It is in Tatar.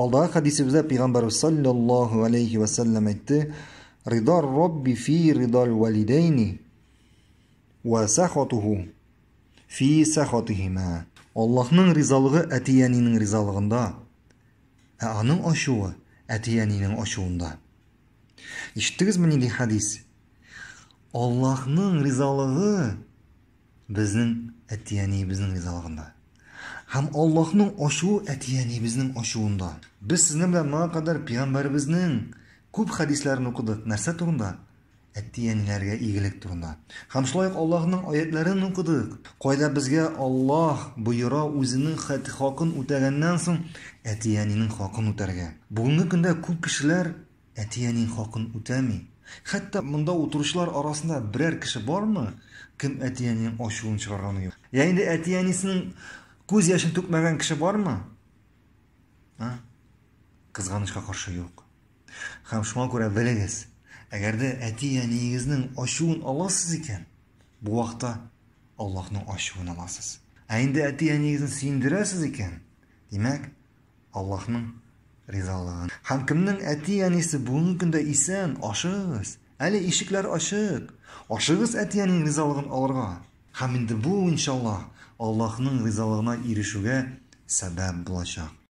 Алдагы хадисебездә Пәйгамбәр саллаллаху алейхи ва саллям әйтте: "Рида Робби фи ридал валидайни ва сахатуху фи сахатихима". Аллаһның ризалыгы әтиенең ризалыгында, ә аның ашуы әтиенең ашуында. Иштегезме ни хадис? Аллаһның ризалыгы безнең әтиенебезнең ризалыгында. Hem Allah'ın aşığı etiyeni bizden ашуында. Biz sizinle bana kadar piyambarı bizden kub hadislerini okuduk. Nersi durumda? Etiyenilerle ilgilik durumda. Hem şulayık Allah'ın ayetlerini okuduk. Koyda bizge Allah buyura uzinin hati hakkın utagandan son etiyeninin hakkın utarga. Bugün gün de kub kişiler etiyenin hakkın utami. Hatta arasında kişi Kim etiyenin aşığını çıkarganı yok. көз яшын төкмәген кіші бар а қызғанышқа қарсы жоқ һәм шуңа күрә белегез әгәрде әти әниегезнең ачуын аласыз икән бу вакытта аллаһның ачуын аласыз ә инде әти әниегезне сөендерәсез икән демәк аллаһның ризалығын һәм кімнің әти әнисі бүгінгі көндә исән ашығыз әле ишекләр ачык ашығыз әти әнинең ризалығын алырга һәм инде бу иншаллах Аллаһның ризалығына ирешүгә сәбәп булачак